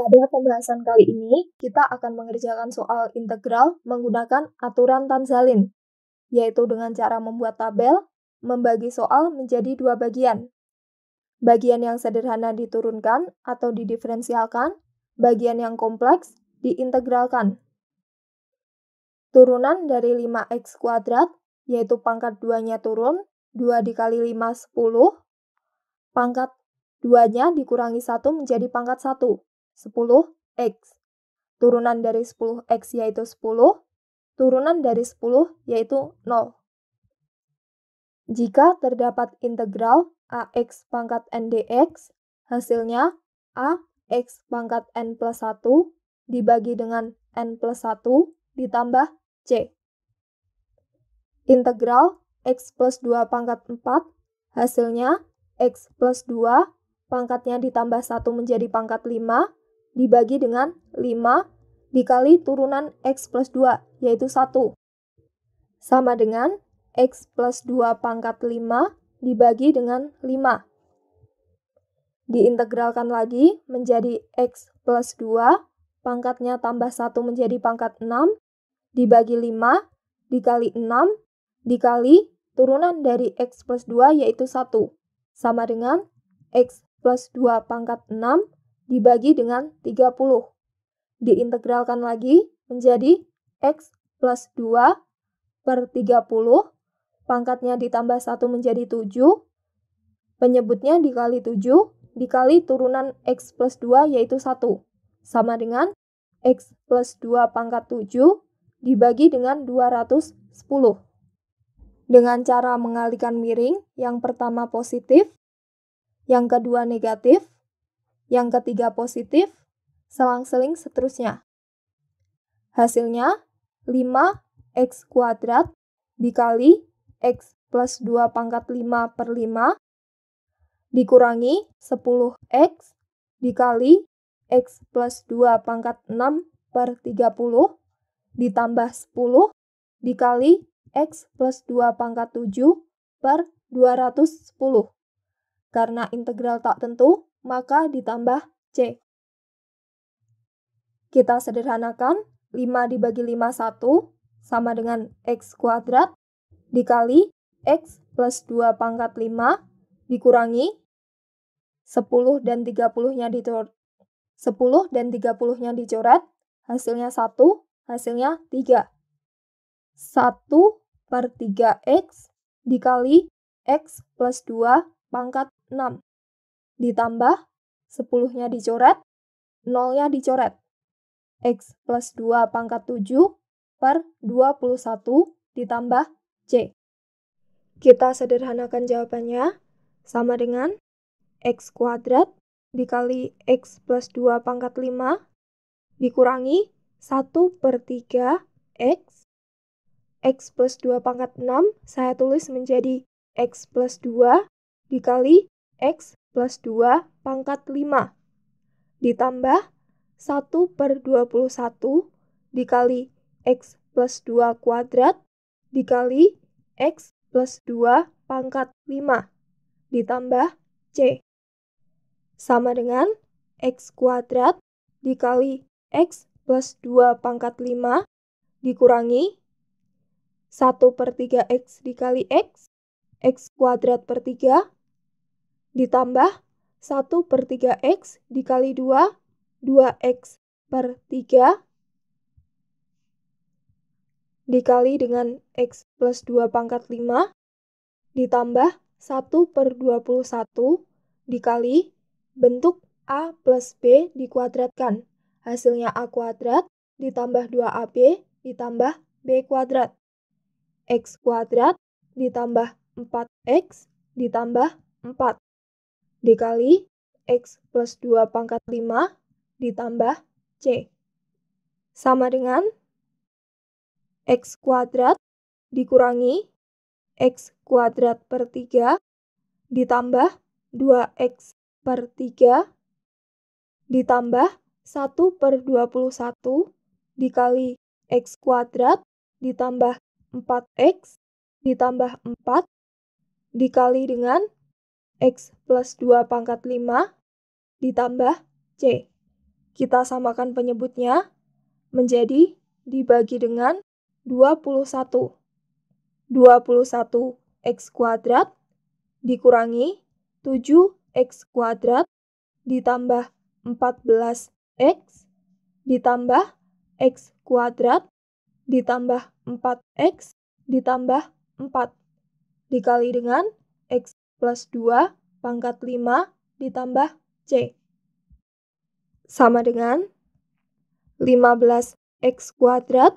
Pada pembahasan kali ini, kita akan mengerjakan soal integral menggunakan aturan Tanzalin, yaitu dengan cara membuat tabel, membagi soal menjadi dua bagian. Bagian yang sederhana diturunkan atau didiferensialkan, bagian yang kompleks diintegralkan. Turunan dari 5x kuadrat, yaitu pangkat 2-nya turun, 2 dikali 5, 10. Pangkat 2-nya dikurangi 1 menjadi pangkat 1. 10x. Turunan dari 10x yaitu 10, turunan dari 10 yaitu 0. Jika terdapat integral ax pangkat n dx, hasilnya ax pangkat n plus 1 dibagi dengan n plus 1 ditambah c. Integral x plus 2 pangkat 4, hasilnya x plus 2 pangkatnya ditambah 1 menjadi pangkat 5, dibagi dengan 5 dikali turunan X plus 2, yaitu 1. Sama dengan X plus 2 pangkat 5 dibagi dengan 5. Diintegralkan lagi menjadi X plus 2, pangkatnya tambah 1 menjadi pangkat 6, dibagi 5, dikali 6, dikali turunan dari X plus 2 yaitu 1, sama dengan X plus 2 pangkat 6 dibagi dengan 30. Diintegralkan lagi menjadi X plus 2 per 30, pangkatnya ditambah 1 menjadi 7, penyebutnya dikali 7, dikali turunan X plus 2 yaitu 1, sama dengan X plus 2 pangkat 7 dibagi dengan 210. Dengan cara mengalikan miring, yang pertama positif, yang kedua negatif, yang ketiga positif, selang-seling seterusnya. Hasilnya 5x kuadrat dikali x plus 2 pangkat 5 per 5 dikurangi 10x dikali x plus 2 pangkat 6 per 30 ditambah 10 dikali x plus 2 pangkat 7 per 210. Karena integral tak tentu, maka ditambah C. Kita sederhanakan 5 dibagi 5 1 sama dengan X kuadrat dikali X plus 2 pangkat 5 dikurangi 10 dan 30-nya dicoret. 10 dan 30-nya dicoret, hasilnya 1, hasilnya 3. 1 per 3x dikali x plus 2 pangkat 6 ditambah 10-nya dicoret, 0-nya dicoret. X plus 2 pangkat 7 per 21 ditambah C. Kita sederhanakan jawabannya sama dengan X kuadrat dikali X plus 2 pangkat 5 dikurangi 1 per 3 X. X plus 2 pangkat 6 saya tulis menjadi X plus 2 dikali X plus 2 pangkat 5 ditambah 1 per 21 dikali X plus 2 kuadrat dikali X plus 2 pangkat 5 ditambah C. Sama dengan X kuadrat dikali X plus 2 pangkat 5 dikurangi 1 per 3X dikali X, X kuadrat per 3 ditambah 1 per 3x dikali 2, 2x per 3 dikali dengan x plus 2 pangkat 5 ditambah 1 per 21 dikali bentuk A plus B dikuadratkan. Hasilnya A kuadrat ditambah 2AB ditambah B kuadrat. X kuadrat ditambah 4X ditambah 4 dikali X plus 2 pangkat 5 ditambah C. Sama dengan X kuadrat dikurangi X kuadrat per 3 ditambah 2X per 3 ditambah 1 per 21 dikali X kuadrat ditambah 4X ditambah 4 dikali dengan X plus 2 pangkat 5 ditambah C. Kita samakan penyebutnya menjadi dibagi dengan 21. 21 X kuadrat dikurangi 7 X kuadrat ditambah 14 X ditambah X kuadrat ditambah 4X ditambah 4 dikali dengan plus 2 pangkat 5 ditambah C. Sama dengan 15x kuadrat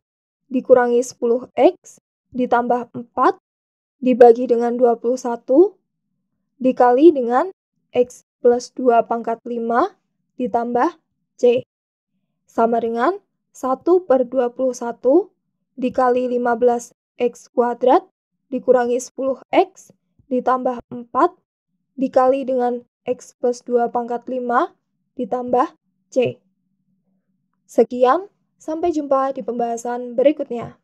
dikurangi 10x ditambah 4 dibagi dengan 21 dikali dengan x plus 2 pangkat 5 ditambah C. Sama dengan 1 per 21 dikali 15x kuadrat dikurangi 10x ditambah 4 dikali dengan X plus 2 pangkat 5 ditambah C. Sekian, sampai jumpa di pembahasan berikutnya.